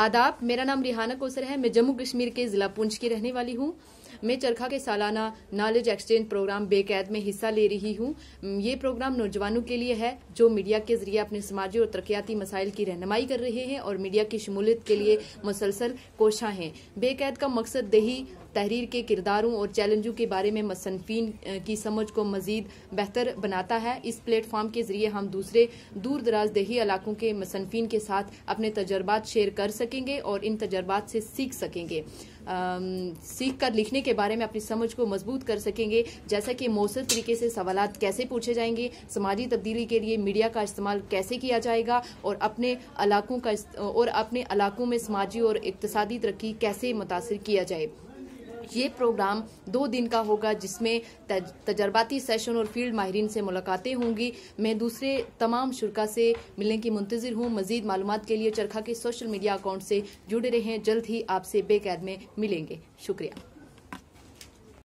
आदाब मेरा नाम रिहाना कोसर है मैं जम्मू कश्मीर के जिला पुंछ की रहने वाली हूँ मैं चरखा के सालाना नॉलेज एक्सचेंज प्रोग्राम बेकैद में हिस्सा ले रही हूँ ये प्रोग्राम नौजवानों के लिए है जो मीडिया के जरिए अपने समाजी और तरक्याती मसाइल की रहनमाई कर रहे हैं और मीडिया की शमूलियत के लिए मुसलसल कोशा हैं बेकैद का मकसद दही तहरीर के किरदारों और चैलेंजों के बारे में मसनफीन की समझ को मजीद बेहतर बनाता है इस प्लेटफॉर्म के जरिए हम दूसरे दूर दराज दही इलाकों के मसनफीन के साथ अपने तजर्बात शेयर कर सकेंगे और इन तजर्बात से सीख सकेंगे सीख कर लिखने के बारे में अपनी समझ को मजबूत कर सकेंगे जैसा कि मौसर तरीके से सवाल कैसे पूछे जाएंगे समाजी तब्दीली के लिए मीडिया का इस्तेमाल कैसे किया जाएगा और अपने इलाकों का और अपने इलाकों में समाजी और इकतसादी तरक्की कैसे मुतासर किया जाए ये प्रोग्राम दो दिन का होगा जिसमें तजर्बाती सेशन और फील्ड माहरीन से मुलाकातें होंगी मैं दूसरे तमाम शुरा से मिलने की मुंतजर हूँ मजीद मालूम के लिए चरखा के सोशल मीडिया अकाउंट से जुड़े रहें जल्द ही आपसे बेकैद में मिलेंगे शुक्रिया